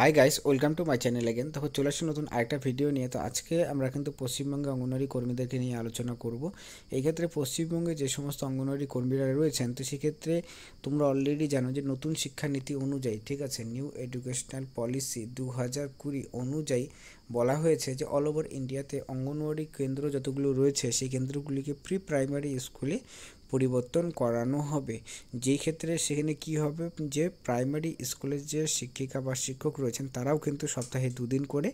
high guys welcome to my channel again তখন চলে আসুন নতুন আরেকটা ভিডিও নিয়ে তো আজকে আমরা কিন্তু পশ্চিমবঙ্গে অঙ্গনওয়াড়ি কর্মীদেরকে নিয়ে আলোচনা করব এই ক্ষেত্রে পশ্চিমবঙ্গে যে সমস্ত অঙ্গনওয়াড়ি কর্মীরা রয়েছেন তো সেক্ষেত্রে তোমরা অলরেডি জানো যে নতুন শিক্ষানীতি অনুযায়ী ঠিক আছে নিউ এডুকেশনাল পলিসি দু হাজার কুড়ি অনুযায়ী বলা হয়েছে যে অল ওভার ইন্ডিয়াতে অঙ্গনওয়াড়ি কেন্দ্র যতগুলো রয়েছে সেই কেন্দ্রগুলিকে প্রি প্রাইমারি স্কুলে পরিবর্তন করানো হবে যেই ক্ষেত্রে সেখানে কি হবে যে প্রাইমারি স্কুলের যে শিক্ষিকা বা শিক্ষক রয়েছেন তারাও কিন্তু সপ্তাহে দুদিন করে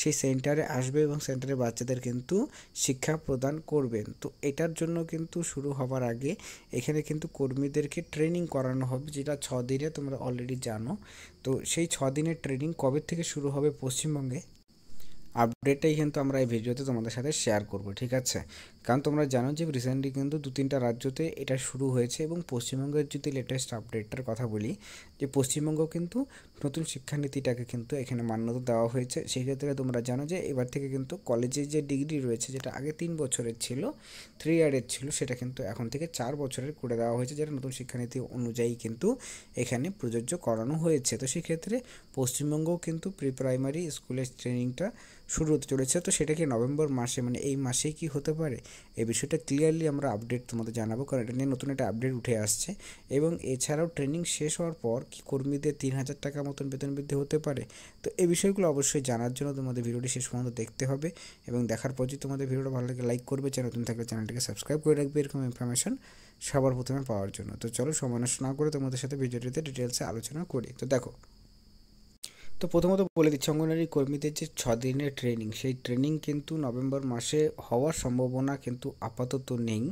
সেই সেন্টারে আসবে এবং সেন্টারে বাচ্চাদের কিন্তু শিক্ষা প্রদান করবেন তো এটার জন্য কিন্তু শুরু হবার আগে এখানে কিন্তু কর্মীদেরকে ট্রেনিং করানো হবে যেটা ছ দিনে তোমরা অলরেডি জানো তো সেই ছ দিনের ট্রেনিং কবে থেকে শুরু হবে পশ্চিমবঙ্গে আপডেটটাই কিন্তু আমরা এই ভিডিওতে তোমাদের সাথে শেয়ার করব ঠিক আছে কারণ তোমরা জানো যে রিসেন্টলি কিন্তু দু তিনটা রাজ্যতে এটা শুরু হয়েছে এবং পশ্চিমবঙ্গের যদি লেটেস্ট আপডেটটার কথা বলি যে পশ্চিমবঙ্গ কিন্তু নতুন শিক্ষানীতিটাকে কিন্তু এখানে মান্যতা দেওয়া হয়েছে সেই ক্ষেত্রে তোমরা জানো যে এবার থেকে কিন্তু কলেজের যে ডিগ্রি রয়েছে যেটা আগে তিন বছরের ছিল থ্রি ইয়ারের ছিল সেটা কিন্তু এখন থেকে চার বছরের করে দেওয়া হয়েছে যেটা নতুন শিক্ষানীতি অনুযায়ী কিন্তু এখানে প্রযোজ্য করানো হয়েছে তো সেক্ষেত্রে পশ্চিমবঙ্গও কিন্তু প্রি প্রাইমারি স্কুলের ট্রেনিংটা শুরু হতে চলেছে তো সেটা কি নভেম্বর মাসে মানে এই মাসেই কি হতে পারে এই বিষয়টা ক্লিয়ারলি আমরা আপডেট তোমাদের জানাবো কারণ এটা নিয়ে নতুন একটা আপডেট উঠে আসছে এবং এছাড়াও ট্রেনিং শেষ হওয়ার পর কি কর্মীদের তিন হাজার টাকা মতন বেতন বৃদ্ধি হতে পারে তো এই বিষয়গুলো অবশ্যই জানার জন্য তোমাদের ভিডিওটি শেষ পর্যন্ত দেখতে হবে এবং দেখার পর যদি তোমাদের ভিডিওটা ভালো লাগে লাইক করবে চ্যানেল নতুন থাকলে চ্যানেলটিকে সাবস্ক্রাইব করে রাখবে এরকম ইনফরমেশন সবার প্রথমে পাওয়ার জন্য তো চলো না করে তোমাদের সাথে ভিডিওটিতে ডিটেলসে আলোচনা করি তো দেখো তো প্রথমত বলে দিচ্ছি অঙ্গনারী কর্মীদের যে ছ দিনের ট্রেনিং সেই ট্রেনিং কিন্তু নভেম্বর মাসে হওয়ার সম্ভাবনা কিন্তু আপাতত নেই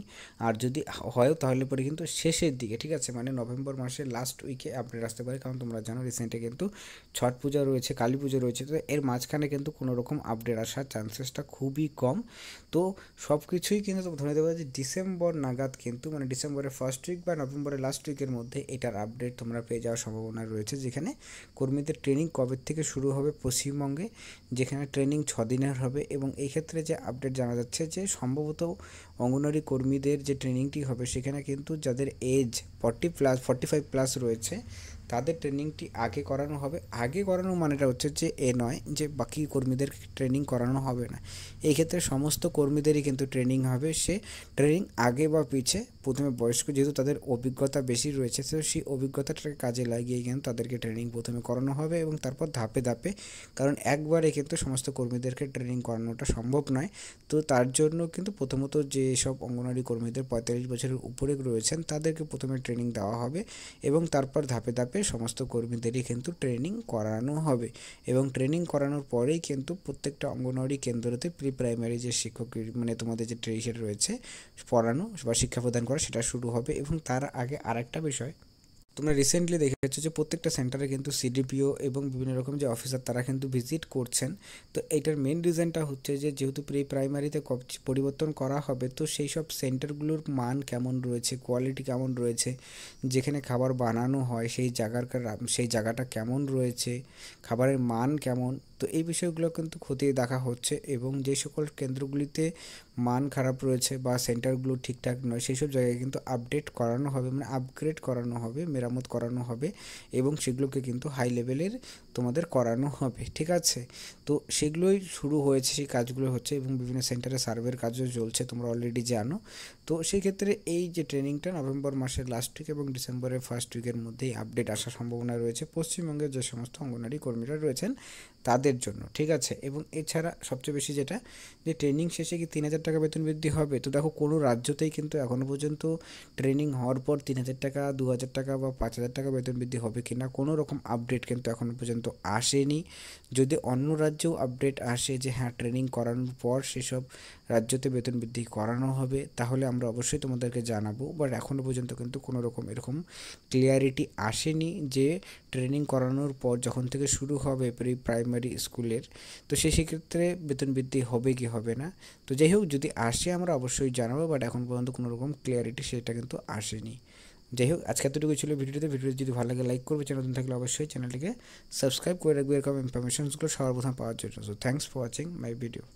আর যদি হয় তাহলে পরে কিন্তু শেষের দিকে ঠিক আছে মানে নভেম্বর মাসের লাস্ট উইকে আপডেট আসতে পারে কারণ তোমরা জানো রিসেন্টে কিন্তু ছট পূজা রয়েছে কালী পুজো রয়েছে তো এর মাঝখানে কিন্তু কোনো রকম আপডেট আসার চান্সেসটা খুবই কম তো সব কিছুই কিন্তু ধরে দেবো যে ডিসেম্বর নাগাদ কিন্তু মানে ডিসেম্বরের ফার্স্ট উইক বা নভেম্বরের লাস্ট উইকের মধ্যে এটার আপডেট তোমরা পেয়ে যাওয়ার সম্ভাবনা রয়েছে যেখানে কর্মীদের ট্রেনিং কবে আজকের থেকে শুরু হবে পশ্চিমবঙ্গে যেখানে ট্রেনিং ছ দিনের হবে এবং এই ক্ষেত্রে যে আপডেট জানা যাচ্ছে যে সম্ভবত অঙ্গনওয়াড়ি কর্মীদের যে ট্রেনিংটি হবে সেখানে কিন্তু যাদের age forty plus forty five plus রয়েছে তাদের ট্রেনিংটি আগে করানো হবে আগে করানো মানেটা হচ্ছে যে এ নয় যে বাকি কর্মীদের ট্রেনিং করানো হবে না এই ক্ষেত্রে সমস্ত কর্মীদেরই কিন্তু ট্রেনিং হবে সে ট্রেনিং আগে বা পিছে প্রথমে বয়স্ক যেহেতু তাদের অভিজ্ঞতা বেশি রয়েছে তো সেই অভিজ্ঞতাটাকে কাজে লাগিয়ে কিন্তু তাদেরকে ট্রেনিং প্রথমে করানো হবে এবং তারপর ধাপে ধাপে কারণ একবারে কিন্তু সমস্ত কর্মীদেরকে ট্রেনিং করানোটা সম্ভব নয় তো তার জন্য কিন্তু প্রথমত যেসব অঙ্গনওয়াড়ি কর্মীদের পঁয়তাল্লিশ বছরের উপরে রয়েছেন তাদেরকে প্রথমে ট্রেনিং দেওয়া হবে এবং তারপর ধাপে ধাপে সমস্ত কর্মীদেরই কিন্তু ট্রেনিং করানো হবে এবং ট্রেনিং করানোর পরেই কিন্তু প্রত্যেকটা অঙ্গনওয়াড়ি কেন্দ্রতে প্রি প্রাইমারি যে শিক্ষক মানে তোমাদের যে ট্রেনিং রয়েছে পড়ানো বা শিক্ষা প্রদান করা সেটা শুরু হবে এবং তার আগে আরেকটা বিষয় তোমরা রিসেন্টলি দেখেছো যে প্রত্যেকটা সেন্টারে কিন্তু সিডিপিও এবং বিভিন্ন রকম যে অফিসার তারা কিন্তু ভিজিট করছেন তো এইটার মেন রিজনটা হচ্ছে যে যেহেতু প্রি প্রাইমারিতে পরিবর্তন করা হবে তো সেই সব সেন্টারগুলোর মান কেমন রয়েছে কোয়ালিটি কেমন রয়েছে যেখানে খাবার বানানো হয় সেই জায়গার সেই জায়গাটা কেমন রয়েছে খাবারের মান কেমন তো এই বিষয়গুলো কিন্তু খতিয়ে দেখা হচ্ছে এবং যে সকল কেন্দ্রগুলিতে মান খারাপ রয়েছে বা সেন্টারগুলো ঠিকঠাক নয় সেই সব জায়গায় কিন্তু আপডেট করানো হবে মানে আপগ্রেড করানো হবে মেরামত করানো হবে এবং সেগুলোকে কিন্তু হাই লেভেলের তোমাদের করানো হবে ঠিক আছে তো সেগুলোই শুরু হয়েছে সেই কাজগুলো হচ্ছে এবং বিভিন্ন সেন্টারে সার্ভের কাজও চলছে তোমরা অলরেডি জানো তো সেই ক্ষেত্রে এই যে ট্রেনিংটা নভেম্বর মাসের লাস্ট উইক এবং ডিসেম্বরের ফার্স্ট উইকের মধ্যেই আপডেট আসার সম্ভাবনা রয়েছে পশ্চিমবঙ্গের যে সমস্ত অঙ্গনারী কর্মীরা রয়েছেন তাদের জন্য ঠিক আছে এবং এছাড়া সবচেয়ে বেশি যেটা যে ট্রেনিং শেষে কি তিন হাজার টাকা বেতন বৃদ্ধি হবে তো দেখো কোনো রাজ্যতেই কিন্তু এখনও পর্যন্ত ট্রেনিং হওয়ার পর তিন হাজার টাকা দু হাজার টাকা বা পাঁচ হাজার টাকা বেতন বৃদ্ধি হবে কি না কোনো রকম আপডেট কিন্তু এখনও পর্যন্ত আসেনি যদি অন্য রাজ্যেও আপডেট আসে যে হ্যাঁ ট্রেনিং করানোর পর সেসব রাজ্যতে বেতন বৃদ্ধি করানো হবে তাহলে আমরা অবশ্যই তোমাদেরকে জানাবো বাট এখনও পর্যন্ত কিন্তু কোনো রকম এরকম ক্লিয়ারিটি আসেনি যে ট্রেনিং করানোর পর যখন থেকে শুরু হবে প্রি প্রাইমারি প্রাইমারি স্কুলের তো সেই সেক্ষেত্রে বেতন বৃদ্ধি হবে কি হবে না তো যাই হোক যদি আসে আমরা অবশ্যই জানাবো বাট এখন পর্যন্ত কোনো রকম ক্লিয়ারিটি সেটা কিন্তু আসেনি যাই হোক আজকে এতটুকু ছিল ভিডিওতে ভিডিওটি যদি ভালো লাগে লাইক করবে চ্যানেল থাকলে অবশ্যই চ্যানেলটিকে সাবস্ক্রাইব করে রাখবে এরকম ইনফরমেশনসগুলো সবার প্রথম পাওয়ার জন্য so thanks for watching my video